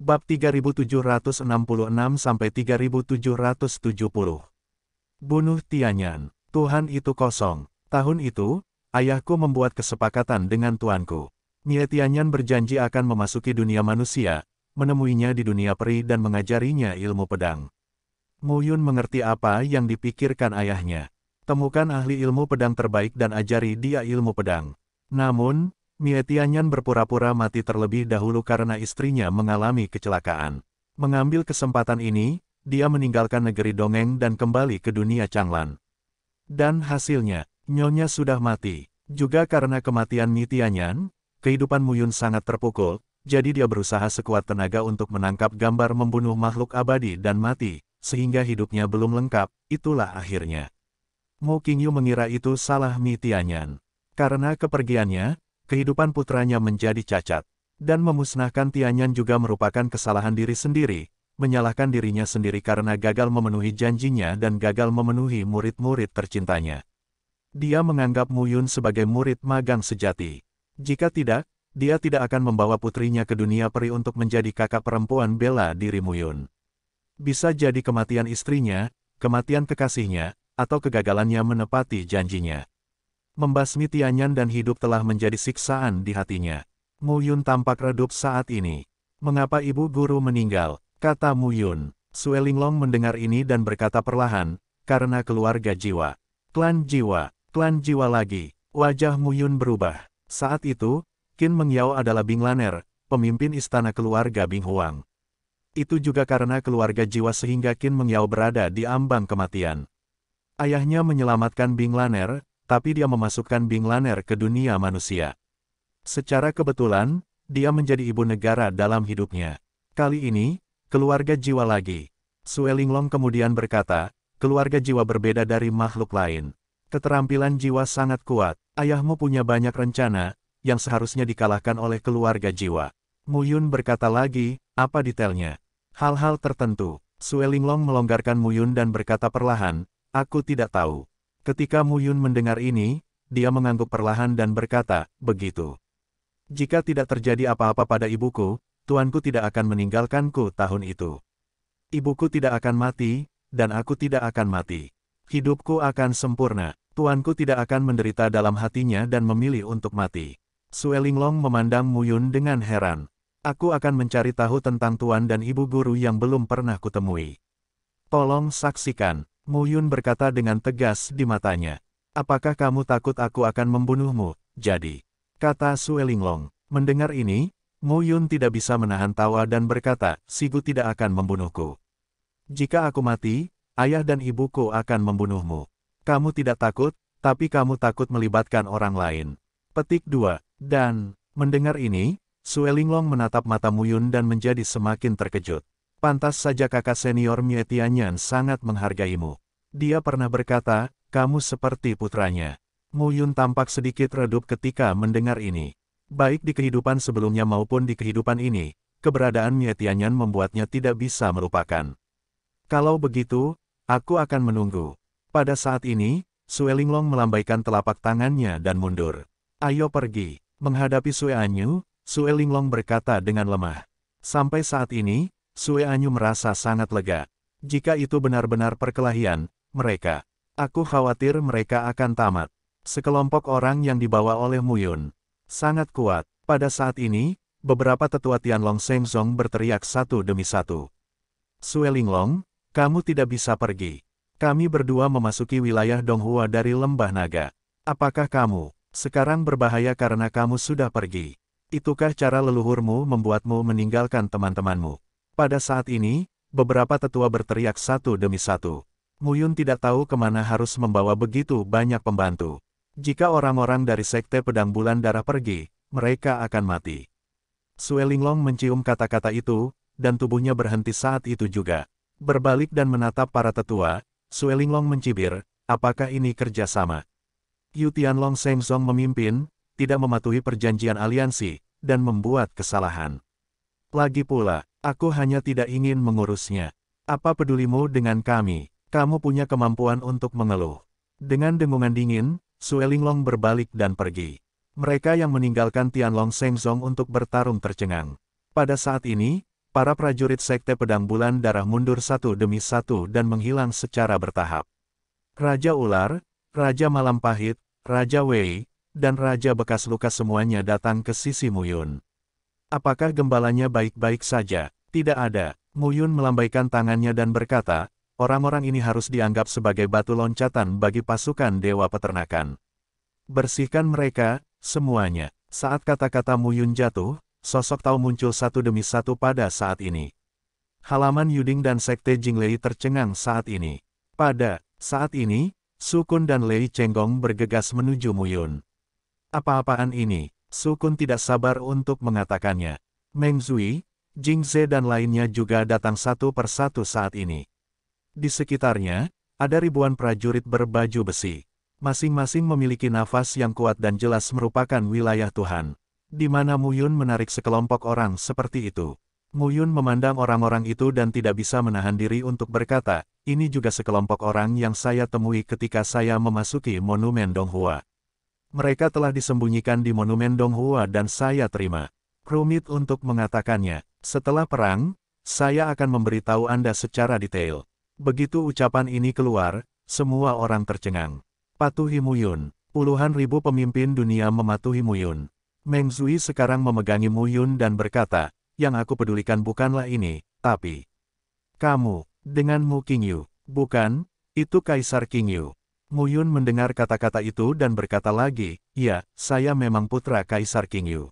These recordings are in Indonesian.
Bab 3766 sampai 3770. Bunuh Tianyan, Tuhan itu kosong. Tahun itu, ayahku membuat kesepakatan dengan tuanku. Nye Tianyan berjanji akan memasuki dunia manusia, menemuinya di dunia peri dan mengajarinya ilmu pedang. Muyun mengerti apa yang dipikirkan ayahnya. Temukan ahli ilmu pedang terbaik dan ajari dia ilmu pedang. Namun, Mie Tianyan berpura-pura mati terlebih dahulu karena istrinya mengalami kecelakaan. Mengambil kesempatan ini, dia meninggalkan negeri dongeng dan kembali ke dunia Changlan. Dan hasilnya, Nyonya sudah mati. Juga karena kematian Mie Tianyan, kehidupan Muyun sangat terpukul, jadi dia berusaha sekuat tenaga untuk menangkap gambar membunuh makhluk abadi dan mati, sehingga hidupnya belum lengkap, itulah akhirnya. Mo Qingyu mengira itu salah Mie Tianyan. Karena kepergiannya, kehidupan putranya menjadi cacat, dan memusnahkan Tianyan juga merupakan kesalahan diri sendiri, menyalahkan dirinya sendiri karena gagal memenuhi janjinya dan gagal memenuhi murid-murid tercintanya. Dia menganggap Mu Yun sebagai murid magang sejati. Jika tidak, dia tidak akan membawa putrinya ke dunia peri untuk menjadi kakak perempuan bela diri Muyun. Bisa jadi kematian istrinya, kematian kekasihnya, atau kegagalannya menepati janjinya. Membasmi Tianyan dan hidup telah menjadi siksaan di hatinya. Mu Yun tampak redup saat ini. Mengapa ibu guru meninggal? Kata Mu Yun. Sue Linglong mendengar ini dan berkata perlahan, karena keluarga jiwa. Klan jiwa, klan jiwa lagi. Wajah Mu Yun berubah. Saat itu, Qin Mengyao adalah Bing Laner, pemimpin istana keluarga Bing Huang. Itu juga karena keluarga jiwa sehingga Qin Mengyao berada di ambang kematian. Ayahnya menyelamatkan Bing Laner, tapi dia memasukkan Bing Laner ke dunia manusia. Secara kebetulan, dia menjadi ibu negara dalam hidupnya. Kali ini, keluarga jiwa lagi. Sue Linglong kemudian berkata, keluarga jiwa berbeda dari makhluk lain. Keterampilan jiwa sangat kuat, ayahmu punya banyak rencana, yang seharusnya dikalahkan oleh keluarga jiwa. Mu Yun berkata lagi, apa detailnya? Hal-hal tertentu. Sue Linglong melonggarkan Yun dan berkata perlahan, aku tidak tahu. Ketika Mu Yun mendengar ini, dia mengangguk perlahan dan berkata, begitu. Jika tidak terjadi apa-apa pada ibuku, tuanku tidak akan meninggalkanku tahun itu. Ibuku tidak akan mati, dan aku tidak akan mati. Hidupku akan sempurna. Tuanku tidak akan menderita dalam hatinya dan memilih untuk mati. Suelinglong memandang Muyun dengan heran. Aku akan mencari tahu tentang tuan dan ibu guru yang belum pernah kutemui. Tolong saksikan. Mu Yun berkata dengan tegas di matanya. Apakah kamu takut aku akan membunuhmu, jadi? Kata Su Elinglong. Mendengar ini, Mu Yun tidak bisa menahan tawa dan berkata, "Siku tidak akan membunuhku. Jika aku mati, ayah dan ibuku akan membunuhmu. Kamu tidak takut, tapi kamu takut melibatkan orang lain. Petik 2. Dan, mendengar ini, Suelinglong menatap mata Mu Yun dan menjadi semakin terkejut. Pantas saja kakak senior Mie Tianyan sangat menghargaimu. Dia pernah berkata, kamu seperti putranya. Mu Yun tampak sedikit redup ketika mendengar ini. Baik di kehidupan sebelumnya maupun di kehidupan ini, keberadaan Mie Tianyan membuatnya tidak bisa melupakan. Kalau begitu, aku akan menunggu. Pada saat ini, Sue Linglong melambaikan telapak tangannya dan mundur. Ayo pergi. Menghadapi Sue Anyu, Sue Linglong berkata dengan lemah. Sampai saat ini, Sue Anyu merasa sangat lega. Jika itu benar-benar perkelahian, mereka. Aku khawatir mereka akan tamat. Sekelompok orang yang dibawa oleh Muyun. Sangat kuat. Pada saat ini, beberapa tetua Tianlong Sengzong berteriak satu demi satu. Sue Linglong, kamu tidak bisa pergi. Kami berdua memasuki wilayah Donghua dari Lembah Naga. Apakah kamu sekarang berbahaya karena kamu sudah pergi? Itukah cara leluhurmu membuatmu meninggalkan teman-temanmu? Pada saat ini, beberapa tetua berteriak satu demi satu. Muyun tidak tahu kemana harus membawa begitu banyak pembantu. Jika orang-orang dari Sekte Pedang Bulan Darah pergi, mereka akan mati. Sue Linglong mencium kata-kata itu, dan tubuhnya berhenti saat itu juga. Berbalik dan menatap para tetua, Sue Linglong mencibir, apakah ini kerjasama? Yu Tianlong Song memimpin, tidak mematuhi perjanjian aliansi, dan membuat kesalahan. Lagi pula, aku hanya tidak ingin mengurusnya. Apa pedulimu dengan kami? Kamu punya kemampuan untuk mengeluh. Dengan dengungan dingin, Suelinglong berbalik dan pergi. Mereka yang meninggalkan Tianlong Sengzong untuk bertarung tercengang. Pada saat ini, para prajurit Sekte Pedang Bulan Darah mundur satu demi satu dan menghilang secara bertahap. Raja Ular, Raja Malam Pahit, Raja Wei, dan Raja Bekas Luka semuanya datang ke sisi Muyun. Apakah gembalanya baik-baik saja? Tidak ada. Yun melambaikan tangannya dan berkata, orang-orang ini harus dianggap sebagai batu loncatan bagi pasukan Dewa Peternakan. Bersihkan mereka, semuanya. Saat kata-kata Muyun jatuh, sosok tahu muncul satu demi satu pada saat ini. Halaman Yuding dan Sekte Jinglei tercengang saat ini. Pada saat ini, Sukun dan Lei Chenggong bergegas menuju Muyun. Apa-apaan ini? Sukun tidak sabar untuk mengatakannya. Meng Zui, Jing Ze dan lainnya juga datang satu persatu saat ini. Di sekitarnya, ada ribuan prajurit berbaju besi. Masing-masing memiliki nafas yang kuat dan jelas merupakan wilayah Tuhan. Di mana Muyun menarik sekelompok orang seperti itu. Muyun memandang orang-orang itu dan tidak bisa menahan diri untuk berkata, ini juga sekelompok orang yang saya temui ketika saya memasuki monumen Donghua. Mereka telah disembunyikan di Monumen Donghua dan saya terima. Rumit untuk mengatakannya. Setelah perang, saya akan memberitahu Anda secara detail. Begitu ucapan ini keluar, semua orang tercengang. Patuhi Muyun. Puluhan ribu pemimpin dunia mematuhi Muyun. Meng Zui sekarang memegangi Muyun dan berkata, yang aku pedulikan bukanlah ini, tapi... Kamu, denganmu Mu Qingyu, bukan, itu Kaisar Qingyu. Yun mendengar kata-kata itu dan berkata lagi, ya, saya memang putra Kaisar King Yu.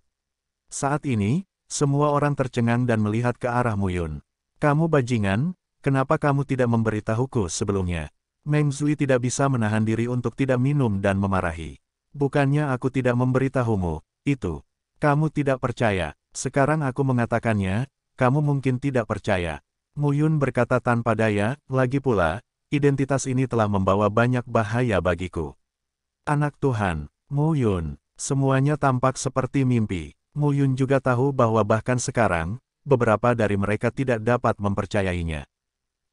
Saat ini, semua orang tercengang dan melihat ke arah Muyun. Kamu bajingan, kenapa kamu tidak memberitahuku sebelumnya? Meng Zui tidak bisa menahan diri untuk tidak minum dan memarahi. Bukannya aku tidak memberitahumu, itu. Kamu tidak percaya, sekarang aku mengatakannya, kamu mungkin tidak percaya. Muyun berkata tanpa daya, lagi pula, identitas ini telah membawa banyak bahaya bagiku. Anak Tuhan, Mu Yun, semuanya tampak seperti mimpi. Mu Yun juga tahu bahwa bahkan sekarang, beberapa dari mereka tidak dapat mempercayainya.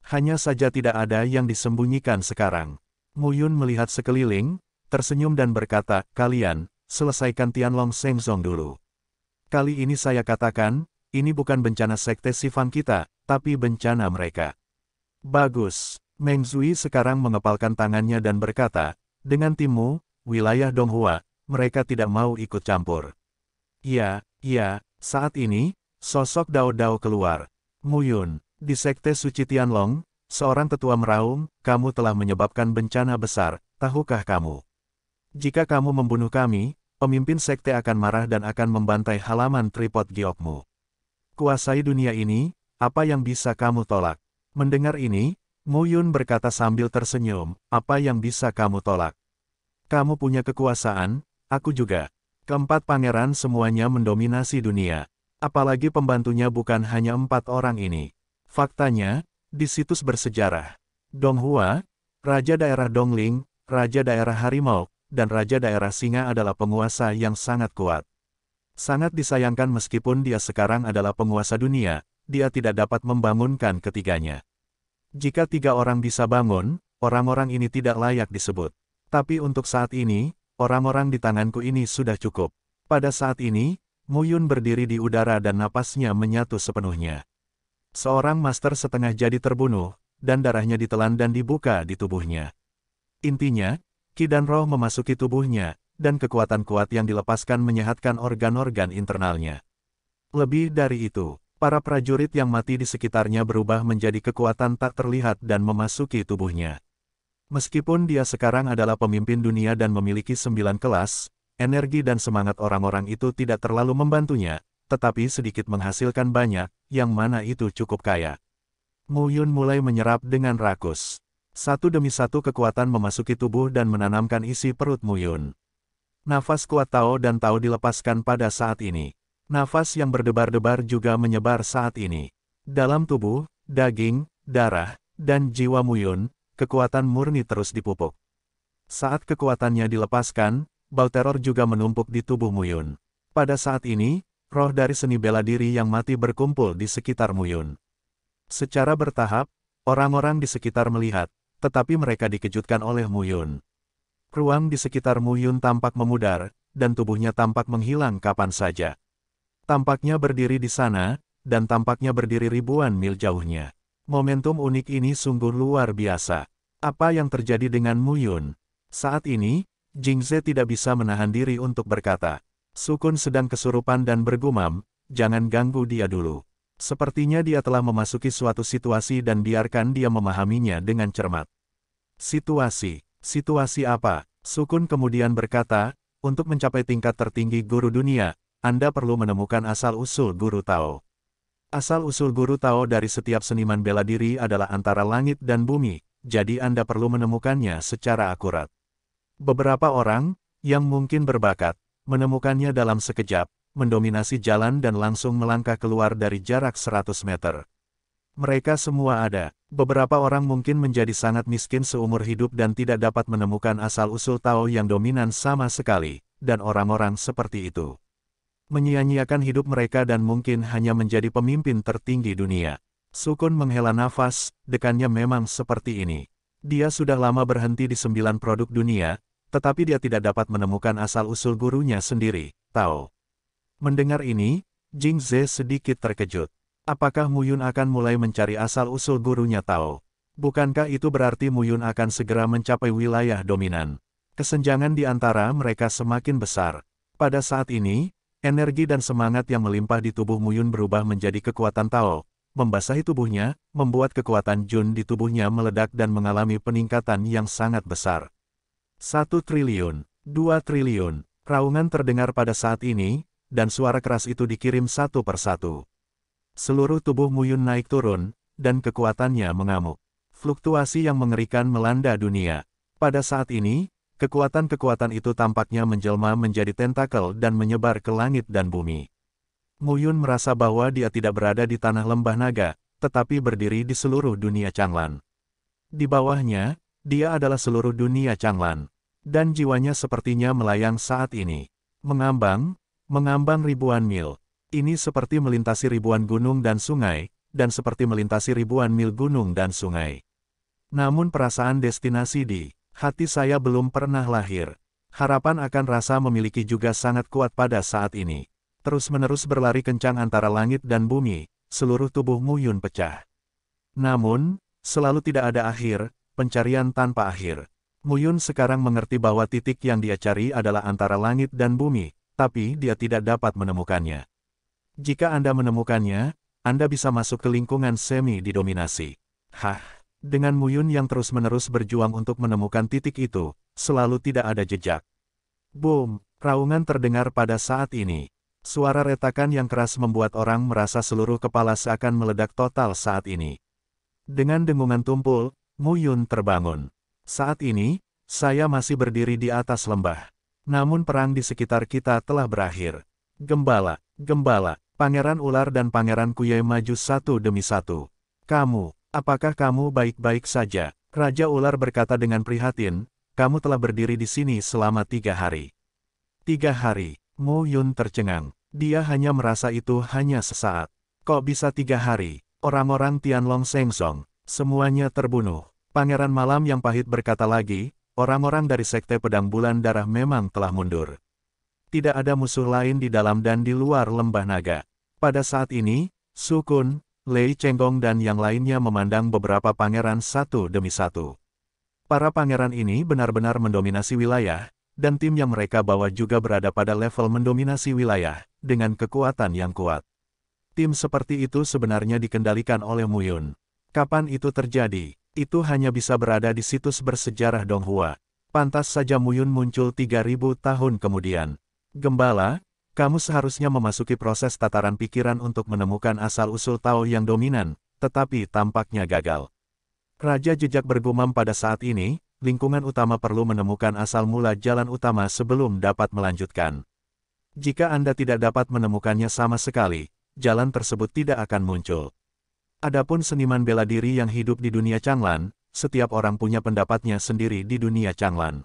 Hanya saja tidak ada yang disembunyikan sekarang. Mu Yun melihat sekeliling, tersenyum dan berkata, kalian, selesaikan Tianlong Zong dulu. Kali ini saya katakan, ini bukan bencana sekte Sifan kita, tapi bencana mereka. Bagus. Meng Zui sekarang mengepalkan tangannya dan berkata, dengan timu wilayah Donghua, mereka tidak mau ikut campur. Iya, iya, saat ini, sosok Dao Dao keluar. Mu Yun, di Sekte Suci Tianlong, seorang tetua meraung, kamu telah menyebabkan bencana besar, tahukah kamu? Jika kamu membunuh kami, pemimpin sekte akan marah dan akan membantai halaman tripod giokmu. Kuasai dunia ini, apa yang bisa kamu tolak? Mendengar ini, Muyun berkata sambil tersenyum, apa yang bisa kamu tolak? Kamu punya kekuasaan, aku juga. Keempat pangeran semuanya mendominasi dunia. Apalagi pembantunya bukan hanya empat orang ini. Faktanya, di situs bersejarah, Donghua, Raja Daerah Dongling, Raja Daerah Harimau, dan Raja Daerah Singa adalah penguasa yang sangat kuat. Sangat disayangkan meskipun dia sekarang adalah penguasa dunia, dia tidak dapat membangunkan ketiganya. Jika tiga orang bisa bangun, orang-orang ini tidak layak disebut. Tapi untuk saat ini, orang-orang di tanganku ini sudah cukup. Pada saat ini, Muyun berdiri di udara dan napasnya menyatu sepenuhnya. Seorang master setengah jadi terbunuh, dan darahnya ditelan dan dibuka di tubuhnya. Intinya, ki dan roh memasuki tubuhnya, dan kekuatan kuat yang dilepaskan menyehatkan organ-organ internalnya. Lebih dari itu, para prajurit yang mati di sekitarnya berubah menjadi kekuatan tak terlihat dan memasuki tubuhnya. Meskipun dia sekarang adalah pemimpin dunia dan memiliki sembilan kelas, energi dan semangat orang-orang itu tidak terlalu membantunya, tetapi sedikit menghasilkan banyak, yang mana itu cukup kaya. Mu Yun mulai menyerap dengan rakus. Satu demi satu kekuatan memasuki tubuh dan menanamkan isi perut Mu Yun. Nafas kuat Tao dan Tao dilepaskan pada saat ini. Nafas yang berdebar-debar juga menyebar saat ini. Dalam tubuh, daging, darah, dan jiwa Muyun, kekuatan murni terus dipupuk. Saat kekuatannya dilepaskan, bau teror juga menumpuk di tubuh Muyun. Pada saat ini, roh dari seni bela diri yang mati berkumpul di sekitar Muyun. Secara bertahap, orang-orang di sekitar melihat, tetapi mereka dikejutkan oleh Muyun. Ruang di sekitar Muyun tampak memudar, dan tubuhnya tampak menghilang kapan saja. Tampaknya berdiri di sana, dan tampaknya berdiri ribuan mil jauhnya. Momentum unik ini sungguh luar biasa. Apa yang terjadi dengan Muyun? Saat ini, Jingze tidak bisa menahan diri untuk berkata, Sukun sedang kesurupan dan bergumam, jangan ganggu dia dulu. Sepertinya dia telah memasuki suatu situasi dan biarkan dia memahaminya dengan cermat. Situasi, situasi apa? Sukun kemudian berkata, untuk mencapai tingkat tertinggi guru dunia, anda perlu menemukan asal-usul guru Tao. Asal-usul guru Tao dari setiap seniman bela diri adalah antara langit dan bumi, jadi Anda perlu menemukannya secara akurat. Beberapa orang, yang mungkin berbakat, menemukannya dalam sekejap, mendominasi jalan dan langsung melangkah keluar dari jarak 100 meter. Mereka semua ada. Beberapa orang mungkin menjadi sangat miskin seumur hidup dan tidak dapat menemukan asal-usul Tao yang dominan sama sekali, dan orang-orang seperti itu menyia-nyiakan hidup mereka dan mungkin hanya menjadi pemimpin tertinggi dunia. Sukun menghela nafas, dekannya memang seperti ini. Dia sudah lama berhenti di sembilan produk dunia, tetapi dia tidak dapat menemukan asal-usul gurunya sendiri, Tao. Mendengar ini, Jing Ze sedikit terkejut. Apakah Muyun akan mulai mencari asal-usul gurunya Tao? Bukankah itu berarti Muyun akan segera mencapai wilayah dominan? Kesenjangan di antara mereka semakin besar. Pada saat ini, Energi dan semangat yang melimpah di tubuh Muyun berubah menjadi kekuatan Tao, membasahi tubuhnya, membuat kekuatan Jun di tubuhnya meledak dan mengalami peningkatan yang sangat besar. Satu triliun, dua triliun, raungan terdengar pada saat ini, dan suara keras itu dikirim satu persatu. Seluruh tubuh Muyun naik turun, dan kekuatannya mengamuk. Fluktuasi yang mengerikan melanda dunia. Pada saat ini, kekuatan-kekuatan itu tampaknya menjelma menjadi tentakel dan menyebar ke langit dan bumi. Muyun merasa bahwa dia tidak berada di tanah lembah naga, tetapi berdiri di seluruh dunia Changlan. Di bawahnya, dia adalah seluruh dunia Changlan. Dan jiwanya sepertinya melayang saat ini. Mengambang, mengambang ribuan mil. Ini seperti melintasi ribuan gunung dan sungai, dan seperti melintasi ribuan mil gunung dan sungai. Namun perasaan destinasi di hati saya belum pernah lahir. Harapan akan rasa memiliki juga sangat kuat pada saat ini. Terus-menerus berlari kencang antara langit dan bumi, seluruh tubuh Yun pecah. Namun, selalu tidak ada akhir, pencarian tanpa akhir. Muyun sekarang mengerti bahwa titik yang dia cari adalah antara langit dan bumi, tapi dia tidak dapat menemukannya. Jika Anda menemukannya, Anda bisa masuk ke lingkungan semi didominasi. Hah! Dengan Muyun yang terus-menerus berjuang untuk menemukan titik itu, selalu tidak ada jejak. Boom, raungan terdengar pada saat ini. Suara retakan yang keras membuat orang merasa seluruh kepala seakan meledak total saat ini. Dengan dengungan tumpul, Muyun terbangun. Saat ini, saya masih berdiri di atas lembah. Namun perang di sekitar kita telah berakhir. Gembala, gembala, Pangeran Ular dan Pangeran Kuye maju satu demi satu. Kamu, Apakah kamu baik-baik saja? Raja ular berkata dengan prihatin, kamu telah berdiri di sini selama tiga hari. Tiga hari, Mo Yun tercengang. Dia hanya merasa itu hanya sesaat. Kok bisa tiga hari? Orang-orang Tianlong Sengsong, semuanya terbunuh. Pangeran Malam yang pahit berkata lagi, orang-orang dari Sekte Pedang Bulan Darah memang telah mundur. Tidak ada musuh lain di dalam dan di luar lembah naga. Pada saat ini, Sukun, Lei Chenggong dan yang lainnya memandang beberapa pangeran satu demi satu. Para pangeran ini benar-benar mendominasi wilayah, dan tim yang mereka bawa juga berada pada level mendominasi wilayah, dengan kekuatan yang kuat. Tim seperti itu sebenarnya dikendalikan oleh Muyun. Kapan itu terjadi? Itu hanya bisa berada di situs bersejarah Donghua. Pantas saja Muyun muncul 3000 tahun kemudian. Gembala, kamu seharusnya memasuki proses tataran pikiran untuk menemukan asal-usul Tao yang dominan, tetapi tampaknya gagal. Raja jejak bergumam pada saat ini, lingkungan utama perlu menemukan asal mula jalan utama sebelum dapat melanjutkan. Jika Anda tidak dapat menemukannya sama sekali, jalan tersebut tidak akan muncul. Adapun seniman bela diri yang hidup di dunia Changlan, setiap orang punya pendapatnya sendiri di dunia Changlan.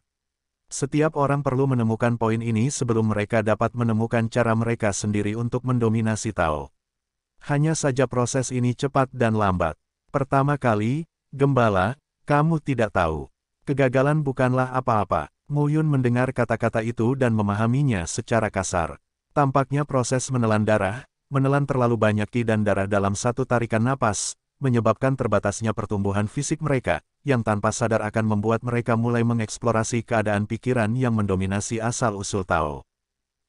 Setiap orang perlu menemukan poin ini sebelum mereka dapat menemukan cara mereka sendiri untuk mendominasi Tao. Hanya saja proses ini cepat dan lambat. Pertama kali, gembala, kamu tidak tahu. Kegagalan bukanlah apa-apa. Muyun mendengar kata-kata itu dan memahaminya secara kasar. Tampaknya proses menelan darah, menelan terlalu banyak ki dan darah dalam satu tarikan napas, menyebabkan terbatasnya pertumbuhan fisik mereka, yang tanpa sadar akan membuat mereka mulai mengeksplorasi keadaan pikiran yang mendominasi asal-usul Tao.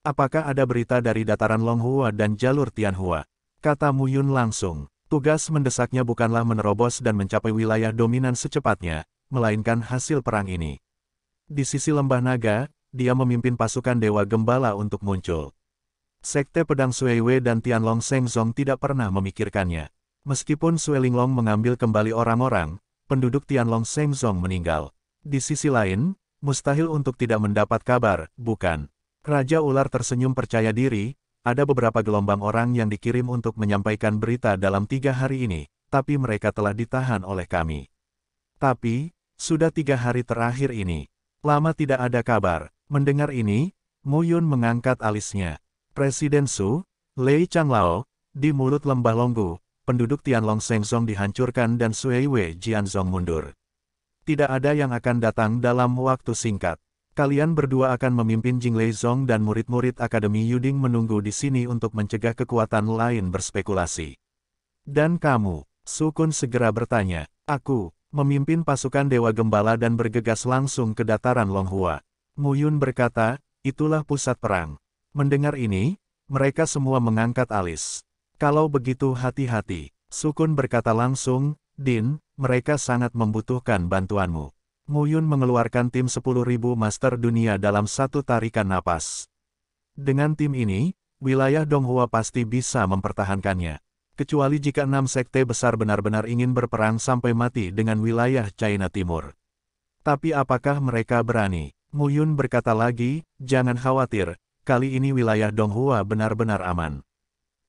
Apakah ada berita dari dataran Longhua dan jalur Tianhua? Kata Mu Yun langsung. Tugas mendesaknya bukanlah menerobos dan mencapai wilayah dominan secepatnya, melainkan hasil perang ini. Di sisi lembah naga, dia memimpin pasukan Dewa Gembala untuk muncul. Sekte Pedang Wei dan Tianlong Sengzong tidak pernah memikirkannya. Meskipun Suelinglong mengambil kembali orang-orang, penduduk Tianlong Sengzong meninggal. Di sisi lain, mustahil untuk tidak mendapat kabar, bukan? Raja Ular tersenyum percaya diri, ada beberapa gelombang orang yang dikirim untuk menyampaikan berita dalam tiga hari ini, tapi mereka telah ditahan oleh kami. Tapi, sudah tiga hari terakhir ini, lama tidak ada kabar. Mendengar ini, Mu Yun mengangkat alisnya. Presiden Su, Lei Changlao, di mulut lembah Longgu, penduduk Tianlong Shengzong dihancurkan dan Wei Jianzong mundur. Tidak ada yang akan datang dalam waktu singkat. Kalian berdua akan memimpin Jinglei Zong dan murid-murid Akademi Yuding menunggu di sini untuk mencegah kekuatan lain berspekulasi. Dan kamu, Sukun segera bertanya, aku, memimpin pasukan Dewa Gembala dan bergegas langsung ke dataran Longhua. Mu Yun berkata, itulah pusat perang. Mendengar ini, mereka semua mengangkat alis. Kalau begitu hati-hati, Sukun berkata langsung, Din, mereka sangat membutuhkan bantuanmu. Muyun mengeluarkan tim 10.000 master dunia dalam satu tarikan napas. Dengan tim ini, wilayah Donghua pasti bisa mempertahankannya. Kecuali jika enam sekte besar benar-benar ingin berperang sampai mati dengan wilayah China Timur. Tapi apakah mereka berani? Muyun berkata lagi, jangan khawatir, kali ini wilayah Donghua benar-benar aman.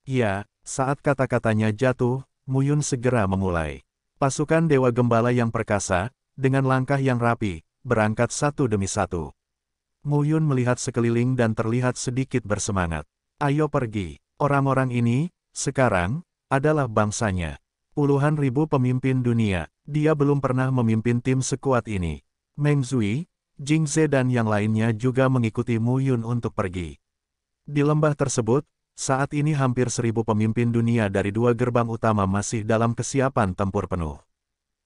Ya, saat kata-katanya jatuh, Muyun segera memulai. Pasukan Dewa Gembala yang perkasa, dengan langkah yang rapi, berangkat satu demi satu. Muyun melihat sekeliling dan terlihat sedikit bersemangat. Ayo pergi, orang-orang ini, sekarang, adalah bangsanya. Puluhan ribu pemimpin dunia, dia belum pernah memimpin tim sekuat ini. Meng Zui, Jing Ze dan yang lainnya juga mengikuti Muyun untuk pergi. Di lembah tersebut, saat ini hampir seribu pemimpin dunia dari dua gerbang utama masih dalam kesiapan tempur penuh.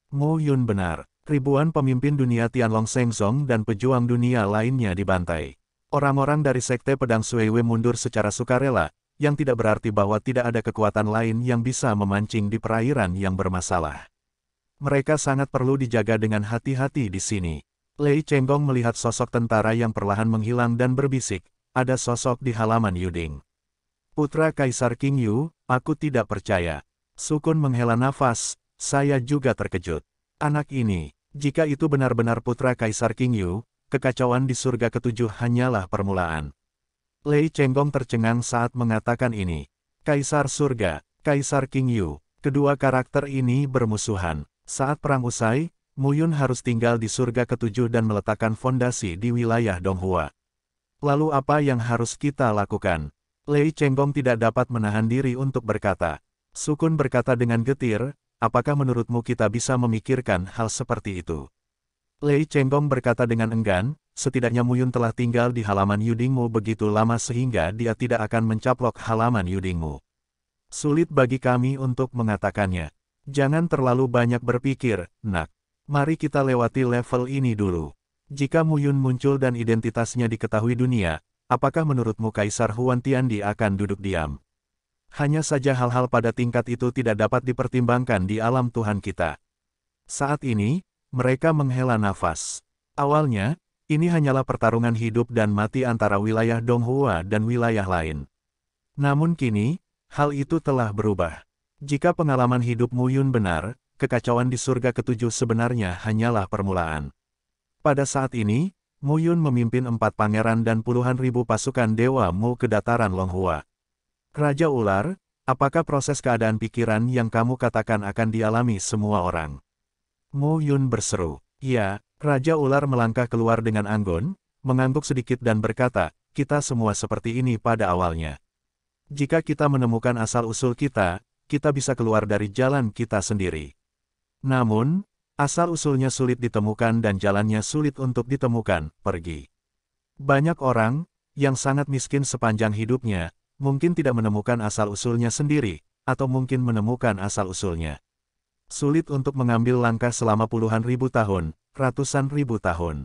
Mo Yun benar, ribuan pemimpin dunia Tianlong Sengzong dan pejuang dunia lainnya dibantai. Orang-orang dari sekte pedang Suewe mundur secara sukarela, yang tidak berarti bahwa tidak ada kekuatan lain yang bisa memancing di perairan yang bermasalah. Mereka sangat perlu dijaga dengan hati-hati di sini. Lei Chenggong melihat sosok tentara yang perlahan menghilang dan berbisik, ada sosok di halaman Yuding. Putra Kaisar King Yu, aku tidak percaya. Sukun menghela nafas, saya juga terkejut. Anak ini, jika itu benar-benar putra Kaisar King Yu, kekacauan di surga ketujuh hanyalah permulaan. Lei Chenggong tercengang saat mengatakan ini. Kaisar surga, Kaisar King Yu, kedua karakter ini bermusuhan. Saat perang usai, Mu Yun harus tinggal di surga ketujuh dan meletakkan fondasi di wilayah Donghua. Lalu apa yang harus kita lakukan? Lei Chenggong tidak dapat menahan diri untuk berkata. Sukun berkata dengan getir, apakah menurutmu kita bisa memikirkan hal seperti itu? Lei Chenggong berkata dengan enggan, setidaknya Muyun telah tinggal di halaman Yudingmu begitu lama sehingga dia tidak akan mencaplok halaman Yudingmu. Sulit bagi kami untuk mengatakannya. Jangan terlalu banyak berpikir, nak. Mari kita lewati level ini dulu. Jika Muyun muncul dan identitasnya diketahui dunia, Apakah menurutmu Kaisar Huan Tiandi akan duduk diam? Hanya saja hal-hal pada tingkat itu tidak dapat dipertimbangkan di alam Tuhan kita. Saat ini, mereka menghela nafas. Awalnya, ini hanyalah pertarungan hidup dan mati antara wilayah Donghua dan wilayah lain. Namun kini, hal itu telah berubah. Jika pengalaman hidup Mu Yun benar, kekacauan di surga ketujuh sebenarnya hanyalah permulaan. Pada saat ini, Mu Yun memimpin empat pangeran dan puluhan ribu pasukan Dewa Mu ke dataran Longhua. Raja Ular, apakah proses keadaan pikiran yang kamu katakan akan dialami semua orang? Mu Yun berseru, Ya, Raja Ular melangkah keluar dengan anggun, mengangguk sedikit dan berkata, kita semua seperti ini pada awalnya. Jika kita menemukan asal-usul kita, kita bisa keluar dari jalan kita sendiri. Namun, Asal-usulnya sulit ditemukan dan jalannya sulit untuk ditemukan, pergi. Banyak orang, yang sangat miskin sepanjang hidupnya, mungkin tidak menemukan asal-usulnya sendiri, atau mungkin menemukan asal-usulnya. Sulit untuk mengambil langkah selama puluhan ribu tahun, ratusan ribu tahun.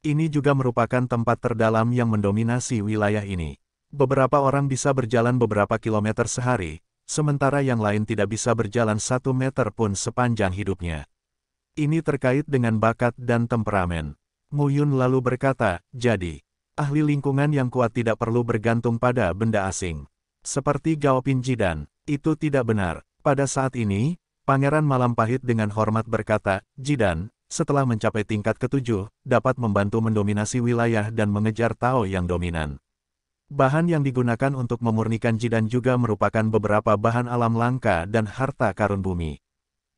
Ini juga merupakan tempat terdalam yang mendominasi wilayah ini. Beberapa orang bisa berjalan beberapa kilometer sehari, sementara yang lain tidak bisa berjalan satu meter pun sepanjang hidupnya. Ini terkait dengan bakat dan temperamen. Nguyun lalu berkata, jadi, ahli lingkungan yang kuat tidak perlu bergantung pada benda asing. Seperti Gao Pinjidan, itu tidak benar. Pada saat ini, Pangeran Malam Pahit dengan hormat berkata, Jidan, setelah mencapai tingkat ketujuh, dapat membantu mendominasi wilayah dan mengejar Tao yang dominan. Bahan yang digunakan untuk memurnikan jidan juga merupakan beberapa bahan alam langka dan harta karun bumi.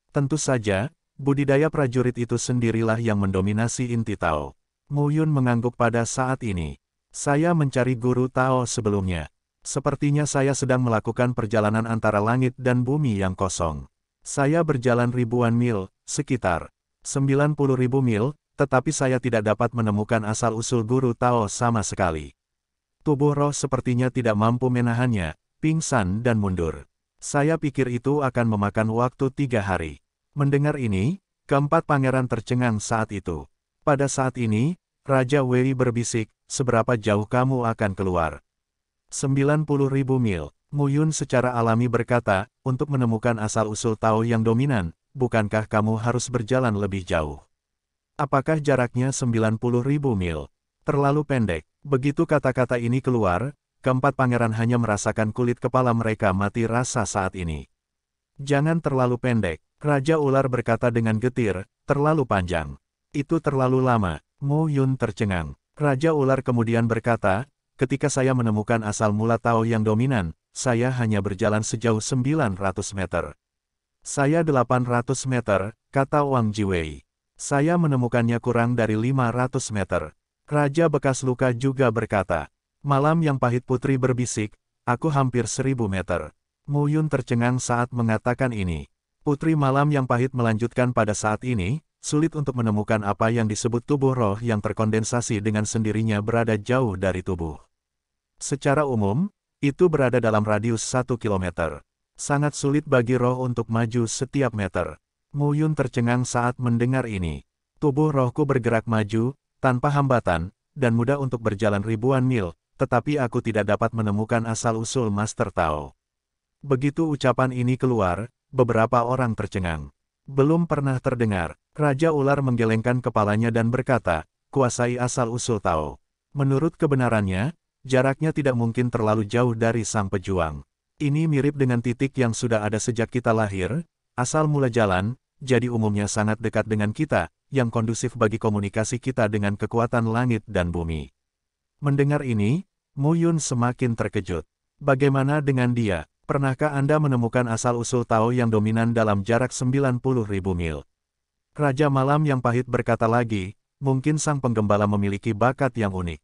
Tentu saja, budidaya prajurit itu sendirilah yang mendominasi inti Tao. Mu Yun mengangguk pada saat ini. Saya mencari guru Tao sebelumnya. Sepertinya saya sedang melakukan perjalanan antara langit dan bumi yang kosong. Saya berjalan ribuan mil, sekitar 90 ribu mil, tetapi saya tidak dapat menemukan asal-usul guru Tao sama sekali. Tubuh roh sepertinya tidak mampu menahannya, pingsan dan mundur. Saya pikir itu akan memakan waktu tiga hari. Mendengar ini, keempat pangeran tercengang saat itu. Pada saat ini, Raja Wei berbisik, seberapa jauh kamu akan keluar. 90.000 mil, Muyun secara alami berkata, untuk menemukan asal-usul Tao yang dominan, bukankah kamu harus berjalan lebih jauh? Apakah jaraknya ribu mil? Terlalu pendek. Begitu kata-kata ini keluar, keempat pangeran hanya merasakan kulit kepala mereka mati rasa saat ini. Jangan terlalu pendek, Raja ular berkata dengan getir, terlalu panjang. Itu terlalu lama, Mo Yun tercengang. Raja ular kemudian berkata, ketika saya menemukan asal mula Tao yang dominan, saya hanya berjalan sejauh 900 meter. Saya 800 meter, kata Wang Jiwei. Saya menemukannya kurang dari 500 meter. Raja bekas luka juga berkata, malam yang pahit putri berbisik, aku hampir 1000 meter. Mu Yun tercengang saat mengatakan ini. Putri Malam yang pahit melanjutkan pada saat ini, sulit untuk menemukan apa yang disebut tubuh roh yang terkondensasi dengan sendirinya berada jauh dari tubuh. Secara umum, itu berada dalam radius 1 km. Sangat sulit bagi roh untuk maju setiap meter. Muyun tercengang saat mendengar ini. Tubuh rohku bergerak maju, tanpa hambatan, dan mudah untuk berjalan ribuan mil, tetapi aku tidak dapat menemukan asal-usul Master Tao. Begitu ucapan ini keluar, beberapa orang tercengang. Belum pernah terdengar, Raja Ular menggelengkan kepalanya dan berkata, kuasai asal-usul Tao. Menurut kebenarannya, jaraknya tidak mungkin terlalu jauh dari sang pejuang. Ini mirip dengan titik yang sudah ada sejak kita lahir, asal mula jalan, jadi umumnya sangat dekat dengan kita, yang kondusif bagi komunikasi kita dengan kekuatan langit dan bumi. Mendengar ini, Mu Yun semakin terkejut. Bagaimana dengan dia? Pernahkah Anda menemukan asal-usul Tao yang dominan dalam jarak ribu mil? Raja Malam yang pahit berkata lagi, mungkin sang penggembala memiliki bakat yang unik.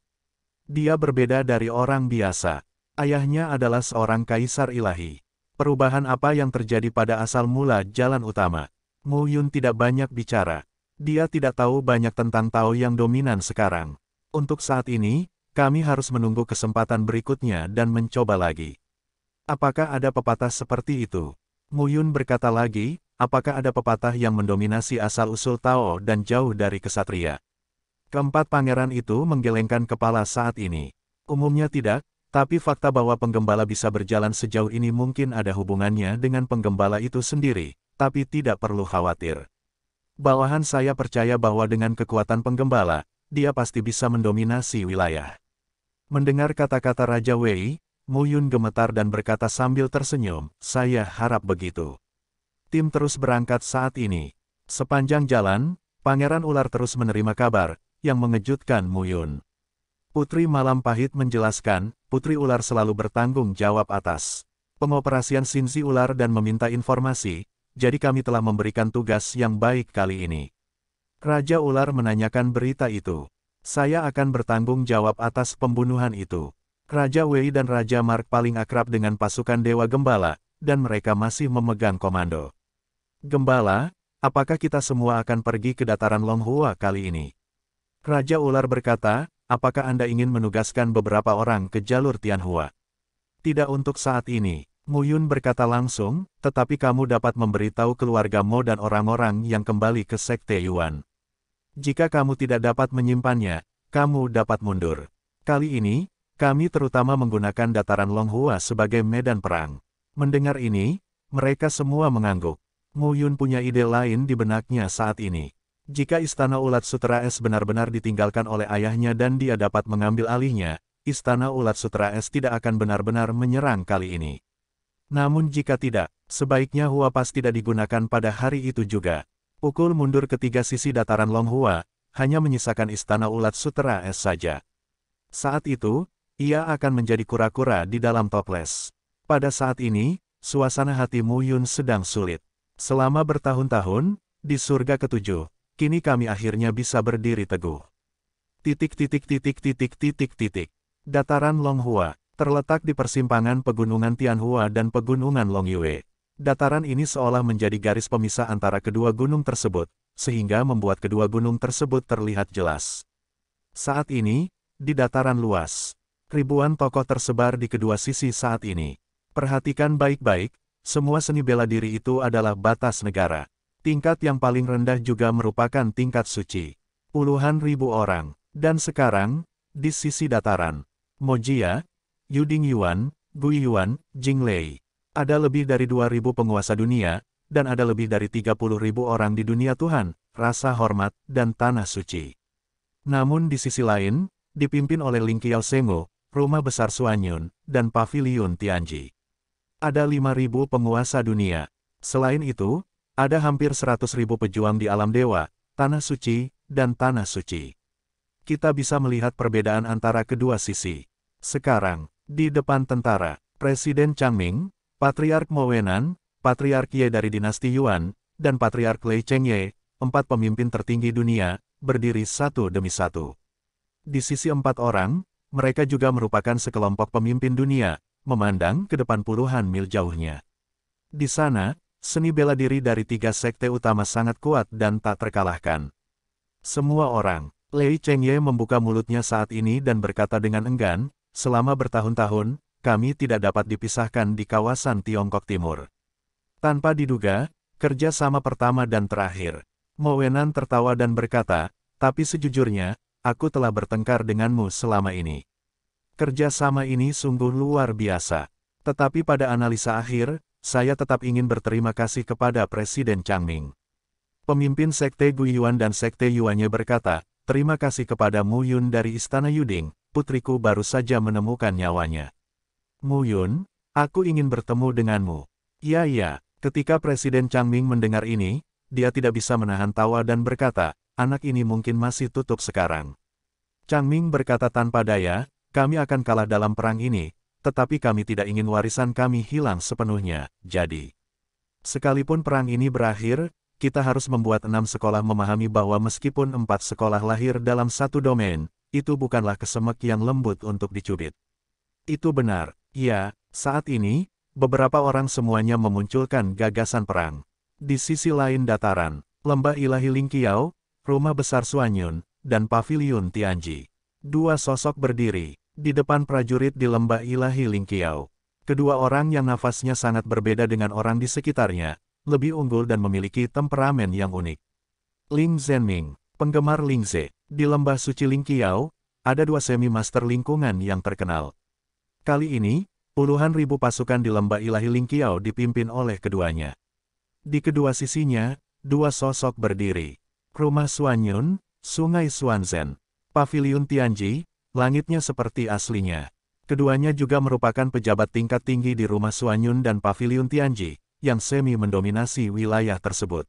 Dia berbeda dari orang biasa. Ayahnya adalah seorang kaisar ilahi. Perubahan apa yang terjadi pada asal mula jalan utama? Mu Yun tidak banyak bicara. Dia tidak tahu banyak tentang Tao yang dominan sekarang. Untuk saat ini, kami harus menunggu kesempatan berikutnya dan mencoba lagi. Apakah ada pepatah seperti itu? Muyun berkata lagi, apakah ada pepatah yang mendominasi asal-usul Tao dan jauh dari kesatria? Keempat pangeran itu menggelengkan kepala saat ini. Umumnya tidak, tapi fakta bahwa penggembala bisa berjalan sejauh ini mungkin ada hubungannya dengan penggembala itu sendiri, tapi tidak perlu khawatir. Bawahan saya percaya bahwa dengan kekuatan penggembala, dia pasti bisa mendominasi wilayah. Mendengar kata-kata Raja Wei, Muyun gemetar dan berkata sambil tersenyum, saya harap begitu. Tim terus berangkat saat ini. Sepanjang jalan, Pangeran Ular terus menerima kabar, yang mengejutkan Muyun. Putri Malam Pahit menjelaskan, Putri Ular selalu bertanggung jawab atas pengoperasian Sinzi Ular dan meminta informasi, jadi kami telah memberikan tugas yang baik kali ini. Raja Ular menanyakan berita itu. Saya akan bertanggung jawab atas pembunuhan itu. Raja Wei dan Raja Mark paling akrab dengan pasukan Dewa Gembala, dan mereka masih memegang komando. Gembala, apakah kita semua akan pergi ke dataran Longhua kali ini? Raja Ular berkata, apakah Anda ingin menugaskan beberapa orang ke jalur Tianhua? Tidak untuk saat ini, Muyun berkata langsung, tetapi kamu dapat memberitahu keluarga Mo dan orang-orang yang kembali ke Sekte Yuan. Jika kamu tidak dapat menyimpannya, kamu dapat mundur. Kali ini, kami terutama menggunakan dataran Longhua sebagai medan perang. Mendengar ini, mereka semua mengangguk. Mu Yun punya ide lain di benaknya saat ini. Jika Istana Ulat Sutera Es benar-benar ditinggalkan oleh ayahnya dan dia dapat mengambil alihnya, Istana Ulat Sutera Es tidak akan benar-benar menyerang kali ini. Namun jika tidak, sebaiknya Hua Pas tidak digunakan pada hari itu juga. Pukul mundur ketiga sisi dataran Longhua, hanya menyisakan Istana Ulat Sutera Es saja. Saat itu, ia akan menjadi kura-kura di dalam toples. Pada saat ini, suasana hati Mu Yun sedang sulit. Selama bertahun-tahun, di surga ketujuh, kini kami akhirnya bisa berdiri teguh. Titik titik titik titik titik titik. Dataran Longhua, terletak di persimpangan pegunungan Tianhua dan pegunungan Longyue. Dataran ini seolah menjadi garis pemisah antara kedua gunung tersebut, sehingga membuat kedua gunung tersebut terlihat jelas. Saat ini, di dataran luas, Ribuan tokoh tersebar di kedua sisi saat ini. Perhatikan baik-baik, semua seni bela diri itu adalah batas negara. Tingkat yang paling rendah juga merupakan tingkat suci. Puluhan ribu orang. Dan sekarang, di sisi dataran, Mojia, Yuding Yuan, Gui Yuan, Jing Lei, Ada lebih dari 2.000 penguasa dunia, dan ada lebih dari 30.000 orang di dunia Tuhan, rasa hormat, dan tanah suci. Namun di sisi lain, dipimpin oleh Ling Qiao Sengu, Rumah Besar Suanyun, dan Paviliun Tianji. Ada 5.000 penguasa dunia. Selain itu, ada hampir 100.000 pejuang di alam dewa, tanah suci, dan tanah suci. Kita bisa melihat perbedaan antara kedua sisi. Sekarang, di depan tentara, Presiden Changming, Patriark Mowenan, Patriark Ye dari dinasti Yuan, dan Patriark Lei Chengye, empat pemimpin tertinggi dunia, berdiri satu demi satu. Di sisi empat orang, mereka juga merupakan sekelompok pemimpin dunia, memandang ke depan puluhan mil jauhnya. Di sana, seni bela diri dari tiga sekte utama sangat kuat dan tak terkalahkan. Semua orang, Lei Chengye membuka mulutnya saat ini dan berkata dengan enggan, selama bertahun-tahun, kami tidak dapat dipisahkan di kawasan Tiongkok Timur. Tanpa diduga, kerja sama pertama dan terakhir. Wenan tertawa dan berkata, tapi sejujurnya, aku telah bertengkar denganmu selama ini. Kerjasama ini sungguh luar biasa. Tetapi pada analisa akhir, saya tetap ingin berterima kasih kepada Presiden Changming. Pemimpin Sekte Guyuan dan Sekte Yuannya berkata, terima kasih kepada Mu Yun dari Istana Yuding, putriku baru saja menemukan nyawanya. Mu Yun, aku ingin bertemu denganmu. Ya ya, ketika Presiden Changming mendengar ini, dia tidak bisa menahan tawa dan berkata, anak ini mungkin masih tutup sekarang. Chang Ming berkata tanpa daya, kami akan kalah dalam perang ini, tetapi kami tidak ingin warisan kami hilang sepenuhnya, jadi. Sekalipun perang ini berakhir, kita harus membuat enam sekolah memahami bahwa meskipun empat sekolah lahir dalam satu domain, itu bukanlah kesemek yang lembut untuk dicubit. Itu benar, ya, saat ini, beberapa orang semuanya memunculkan gagasan perang. Di sisi lain dataran, lembah ilahi Lingqiao, Rumah Besar Suanyun, dan pavilion Tianji. Dua sosok berdiri, di depan prajurit di lembah ilahi Lingqiao. Kedua orang yang nafasnya sangat berbeda dengan orang di sekitarnya, lebih unggul dan memiliki temperamen yang unik. Ling Zhenming, penggemar Ling Lingze, di lembah suci Lingqiao, ada dua semi-master lingkungan yang terkenal. Kali ini, puluhan ribu pasukan di lembah ilahi Lingqiao dipimpin oleh keduanya. Di kedua sisinya, dua sosok berdiri. Rumah Suanyun, Sungai Suanzhen, Paviliun Tianji, langitnya seperti aslinya. Keduanya juga merupakan pejabat tingkat tinggi di rumah Suanyun dan Paviliun Tianji, yang semi mendominasi wilayah tersebut.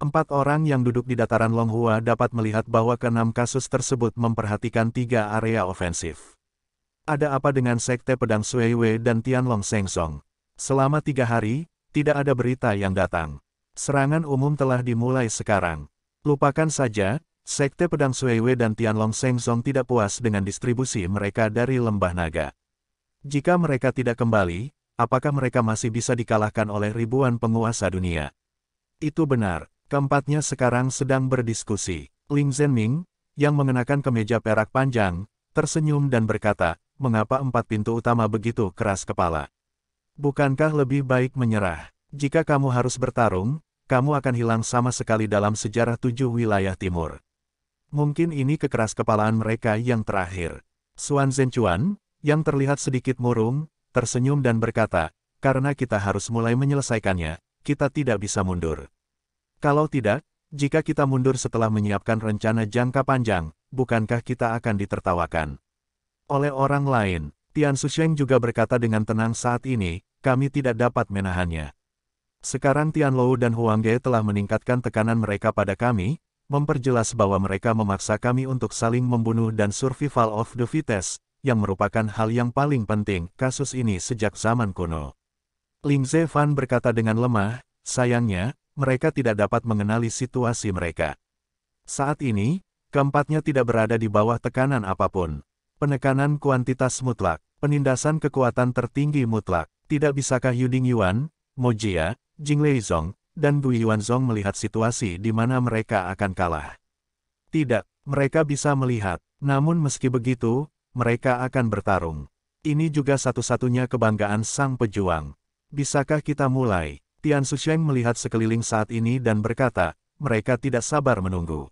Empat orang yang duduk di dataran Longhua dapat melihat bahwa keenam kasus tersebut memperhatikan tiga area ofensif. Ada apa dengan Sekte Pedang Suiwe dan Tianlong Sengsong? Selama tiga hari, tidak ada berita yang datang. Serangan umum telah dimulai sekarang. Lupakan saja, Sekte Pedang Suewe dan Tianlong Sengzong tidak puas dengan distribusi mereka dari Lembah Naga. Jika mereka tidak kembali, apakah mereka masih bisa dikalahkan oleh ribuan penguasa dunia? Itu benar, keempatnya sekarang sedang berdiskusi. Ling Zhenming, yang mengenakan kemeja perak panjang, tersenyum dan berkata, mengapa empat pintu utama begitu keras kepala? Bukankah lebih baik menyerah? Jika kamu harus bertarung, kamu akan hilang sama sekali dalam sejarah tujuh wilayah timur. Mungkin ini kekeras kepalaan mereka yang terakhir. Suan Zhenchuan, yang terlihat sedikit murung, tersenyum dan berkata, karena kita harus mulai menyelesaikannya, kita tidak bisa mundur. Kalau tidak, jika kita mundur setelah menyiapkan rencana jangka panjang, bukankah kita akan ditertawakan? Oleh orang lain, Tian Susheng juga berkata dengan tenang saat ini, kami tidak dapat menahannya. Sekarang Tian Tianlou dan Huang Huangge telah meningkatkan tekanan mereka pada kami, memperjelas bahwa mereka memaksa kami untuk saling membunuh dan survival of the fittest, yang merupakan hal yang paling penting kasus ini sejak zaman kuno. Ling Zefan berkata dengan lemah, sayangnya, mereka tidak dapat mengenali situasi mereka. Saat ini, keempatnya tidak berada di bawah tekanan apapun. Penekanan kuantitas mutlak, penindasan kekuatan tertinggi mutlak, tidak bisakah Yuding Yuan, Mojia, Jing Lei Zong dan Yuan Zong melihat situasi di mana mereka akan kalah. Tidak, mereka bisa melihat, namun meski begitu, mereka akan bertarung. Ini juga satu-satunya kebanggaan sang pejuang. Bisakah kita mulai? Tian Susheng melihat sekeliling saat ini dan berkata, mereka tidak sabar menunggu.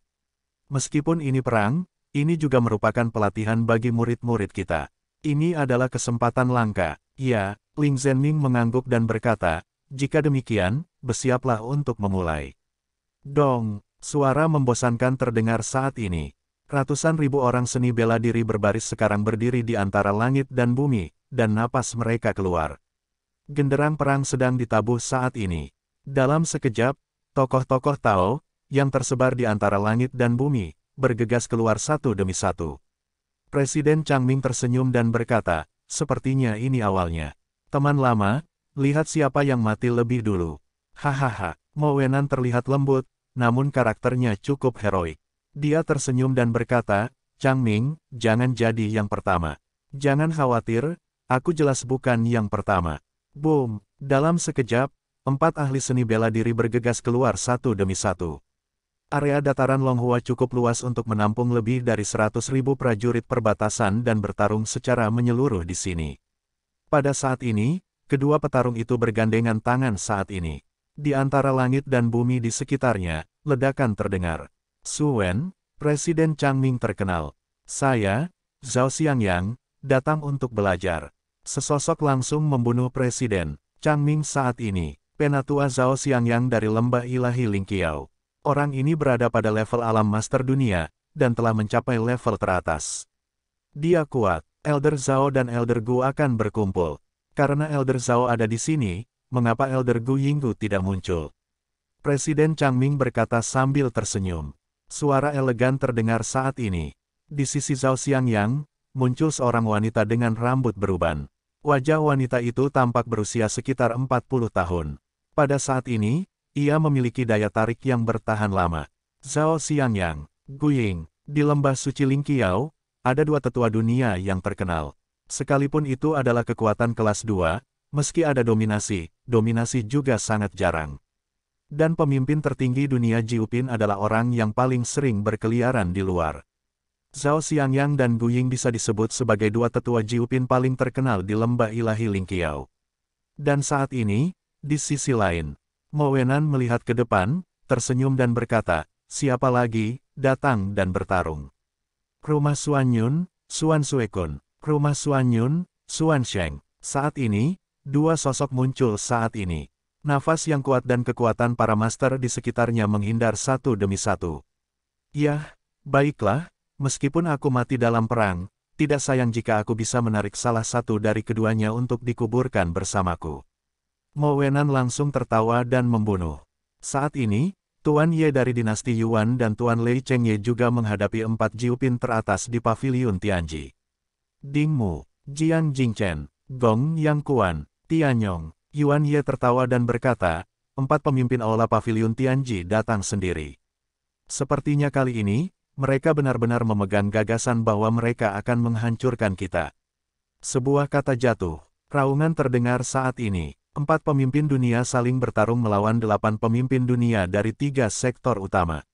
Meskipun ini perang, ini juga merupakan pelatihan bagi murid-murid kita. Ini adalah kesempatan langka. Ya, Ling Zhenming mengangguk dan berkata, jika demikian, bersiaplah untuk memulai. Dong, suara membosankan terdengar saat ini. Ratusan ribu orang seni bela diri berbaris sekarang berdiri di antara langit dan bumi, dan napas mereka keluar. Genderang perang sedang ditabuh saat ini. Dalam sekejap, tokoh-tokoh Tao, yang tersebar di antara langit dan bumi, bergegas keluar satu demi satu. Presiden Chang Ming tersenyum dan berkata, sepertinya ini awalnya. Teman lama, Lihat siapa yang mati lebih dulu. Hahaha, Mowenan terlihat lembut, namun karakternya cukup heroik. Dia tersenyum dan berkata, Chang Ming, jangan jadi yang pertama. Jangan khawatir, aku jelas bukan yang pertama. Boom, dalam sekejap, empat ahli seni bela diri bergegas keluar satu demi satu. Area dataran Longhua cukup luas untuk menampung lebih dari 100.000 prajurit perbatasan dan bertarung secara menyeluruh di sini. Pada saat ini, kedua petarung itu bergandengan tangan saat ini. Di antara langit dan bumi di sekitarnya, ledakan terdengar. Su Wen, Presiden Ming terkenal. Saya, Zhao Xiangyang, datang untuk belajar. Sesosok langsung membunuh Presiden Chang Ming saat ini. Penatua Zhao Xiangyang dari lembah ilahi Lingqiao. Orang ini berada pada level alam master dunia, dan telah mencapai level teratas. Dia kuat, Elder Zhao dan Elder Gu akan berkumpul. Karena Elder Zhao ada di sini, mengapa Elder Gu Yinggu tidak muncul? Presiden Chang Ming berkata sambil tersenyum. Suara elegan terdengar saat ini. Di sisi Zhao Xiangyang, muncul seorang wanita dengan rambut beruban. Wajah wanita itu tampak berusia sekitar 40 tahun. Pada saat ini, ia memiliki daya tarik yang bertahan lama. Zhao Xiangyang, Ying, di lembah suci Lingqiao, ada dua tetua dunia yang terkenal. Sekalipun itu adalah kekuatan kelas 2, meski ada dominasi, dominasi juga sangat jarang. Dan pemimpin tertinggi dunia Jiupin adalah orang yang paling sering berkeliaran di luar. Zhao Xiangyang dan Guying bisa disebut sebagai dua tetua Jiupin paling terkenal di lembah ilahi Lingqiao. Dan saat ini, di sisi lain, Wenan melihat ke depan, tersenyum dan berkata, siapa lagi, datang dan bertarung. Rumah Suan Yun, Suan Suekun. Rumah Suanyun, Suansheng. Saat ini, dua sosok muncul saat ini. Nafas yang kuat dan kekuatan para master di sekitarnya menghindar satu demi satu. Yah, baiklah, meskipun aku mati dalam perang, tidak sayang jika aku bisa menarik salah satu dari keduanya untuk dikuburkan bersamaku. Wenan langsung tertawa dan membunuh. Saat ini, Tuan Ye dari dinasti Yuan dan Tuan Lei Cheng Ye juga menghadapi empat Jiupin teratas di Paviliun Tianji. Dingmu, Jian Jingchen, Gong Yang Kuan, Tianyong, Yuan Ye tertawa dan berkata, empat pemimpin aula pavilion Tianji datang sendiri. Sepertinya kali ini, mereka benar-benar memegang gagasan bahwa mereka akan menghancurkan kita. Sebuah kata jatuh, raungan terdengar saat ini. Empat pemimpin dunia saling bertarung melawan delapan pemimpin dunia dari tiga sektor utama.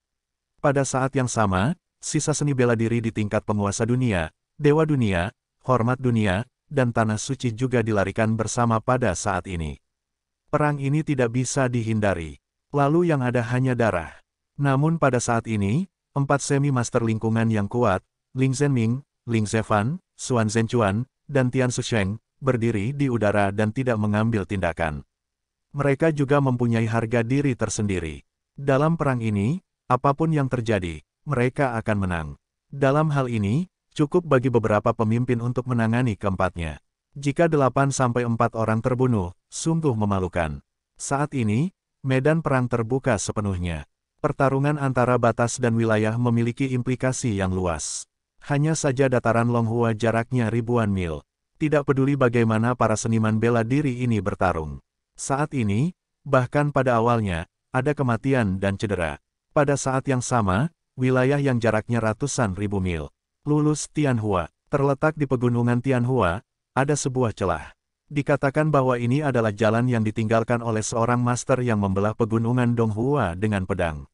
Pada saat yang sama, sisa seni bela diri di tingkat penguasa dunia, dewa dunia, hormat dunia, dan tanah suci juga dilarikan bersama pada saat ini. Perang ini tidak bisa dihindari. Lalu yang ada hanya darah. Namun pada saat ini, empat semi master lingkungan yang kuat, Ling Zhenming, Ling Zefan, Xuan Zhenchuan, dan Tian Susheng, berdiri di udara dan tidak mengambil tindakan. Mereka juga mempunyai harga diri tersendiri. Dalam perang ini, apapun yang terjadi, mereka akan menang. Dalam hal ini, cukup bagi beberapa pemimpin untuk menangani keempatnya. Jika 8-4 orang terbunuh, sungguh memalukan. Saat ini, medan perang terbuka sepenuhnya. Pertarungan antara batas dan wilayah memiliki implikasi yang luas. Hanya saja dataran Longhua jaraknya ribuan mil. Tidak peduli bagaimana para seniman bela diri ini bertarung. Saat ini, bahkan pada awalnya, ada kematian dan cedera. Pada saat yang sama, wilayah yang jaraknya ratusan ribu mil lulus Tianhua, terletak di pegunungan Tianhua, ada sebuah celah. Dikatakan bahwa ini adalah jalan yang ditinggalkan oleh seorang master yang membelah pegunungan Donghua dengan pedang.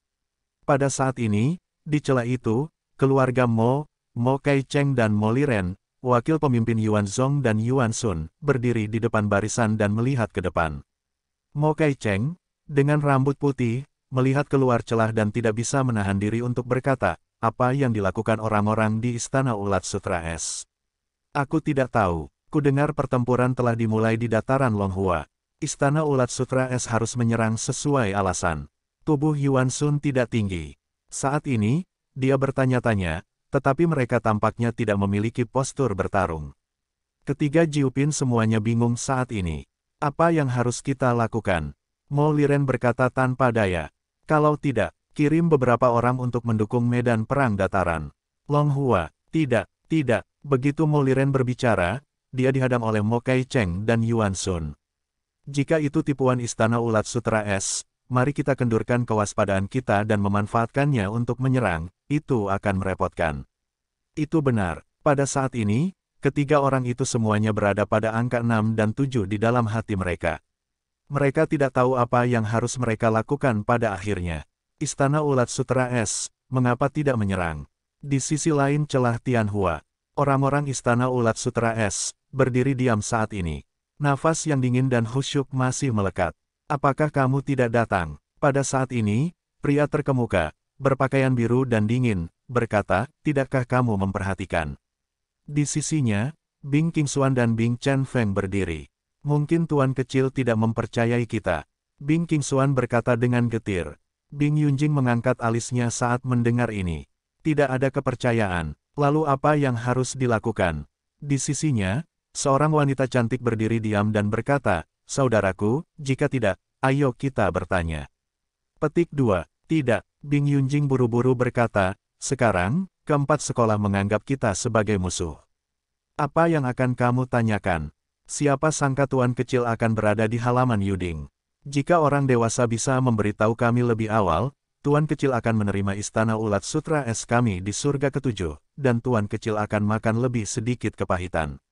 Pada saat ini, di celah itu, keluarga Mo, Mo Kai Cheng dan Mo Liren, wakil pemimpin Yuan Zhong dan Yuan Sun, berdiri di depan barisan dan melihat ke depan. Mo Kai Cheng, dengan rambut putih, melihat keluar celah dan tidak bisa menahan diri untuk berkata, apa yang dilakukan orang-orang di Istana Ulat Sutra Es. Aku tidak tahu, kudengar pertempuran telah dimulai di dataran Longhua. Istana Ulat Sutra Es harus menyerang sesuai alasan. Tubuh Yuan Sun tidak tinggi. Saat ini, dia bertanya-tanya, tetapi mereka tampaknya tidak memiliki postur bertarung. Ketiga Jiupin semuanya bingung saat ini. Apa yang harus kita lakukan? Mo Liren berkata tanpa daya. Kalau tidak, Kirim beberapa orang untuk mendukung medan perang dataran. Long Hua, tidak, tidak, begitu Moliren berbicara, dia dihadang oleh Mo Kai Cheng dan Yuan Sun. Jika itu tipuan Istana Ulat Sutra Es, mari kita kendurkan kewaspadaan kita dan memanfaatkannya untuk menyerang, itu akan merepotkan. Itu benar, pada saat ini, ketiga orang itu semuanya berada pada angka 6 dan 7 di dalam hati mereka. Mereka tidak tahu apa yang harus mereka lakukan pada akhirnya. Istana Ulat Sutra S, mengapa tidak menyerang? Di sisi lain celah Tianhua, orang-orang Istana Ulat Sutra S berdiri diam saat ini. Nafas yang dingin dan khusyuk masih melekat. Apakah kamu tidak datang? Pada saat ini, pria terkemuka, berpakaian biru dan dingin, berkata, tidakkah kamu memperhatikan? Di sisinya, Bing Xuan dan Bing Chen Feng berdiri. Mungkin tuan kecil tidak mempercayai kita. Bing Xuan berkata dengan getir, Bing Yunjing mengangkat alisnya saat mendengar ini. Tidak ada kepercayaan, lalu apa yang harus dilakukan? Di sisinya, seorang wanita cantik berdiri diam dan berkata, Saudaraku, jika tidak, ayo kita bertanya. Petik 2. Tidak, Bing Yunjing buru-buru berkata, sekarang, keempat sekolah menganggap kita sebagai musuh. Apa yang akan kamu tanyakan? Siapa sangka tuan kecil akan berada di halaman Yuding? Jika orang dewasa bisa memberitahu kami lebih awal, Tuan kecil akan menerima istana ulat sutra es kami di surga ketujuh, dan Tuan kecil akan makan lebih sedikit kepahitan.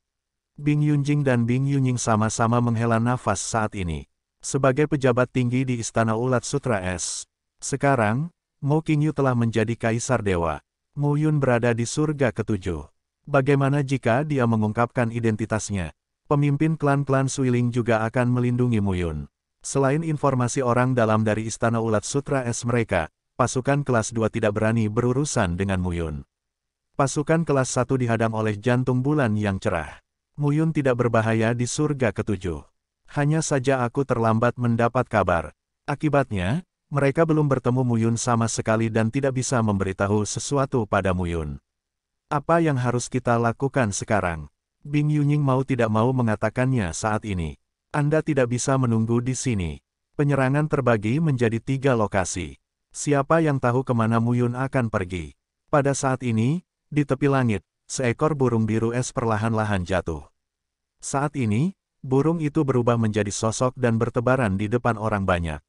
Bing Yunjing dan Bing Yunying sama-sama menghela nafas saat ini. Sebagai pejabat tinggi di Istana Ulat Sutra Es, sekarang, Mo Qingyu telah menjadi kaisar dewa. Mo Yun berada di surga ketujuh. Bagaimana jika dia mengungkapkan identitasnya? Pemimpin klan-klan Suiling juga akan melindungi Mu Yun. Selain informasi orang dalam dari Istana Ulat Sutra S mereka, pasukan kelas 2 tidak berani berurusan dengan Muyun. Pasukan kelas 1 dihadang oleh jantung bulan yang cerah. Muyun tidak berbahaya di surga ketujuh. Hanya saja aku terlambat mendapat kabar. Akibatnya, mereka belum bertemu Muyun sama sekali dan tidak bisa memberitahu sesuatu pada Muyun. Apa yang harus kita lakukan sekarang? Bing Yunying mau tidak mau mengatakannya saat ini. Anda tidak bisa menunggu di sini. Penyerangan terbagi menjadi tiga lokasi. Siapa yang tahu kemana Muyun akan pergi? Pada saat ini, di tepi langit, seekor burung biru es perlahan-lahan jatuh. Saat ini, burung itu berubah menjadi sosok dan bertebaran di depan orang banyak.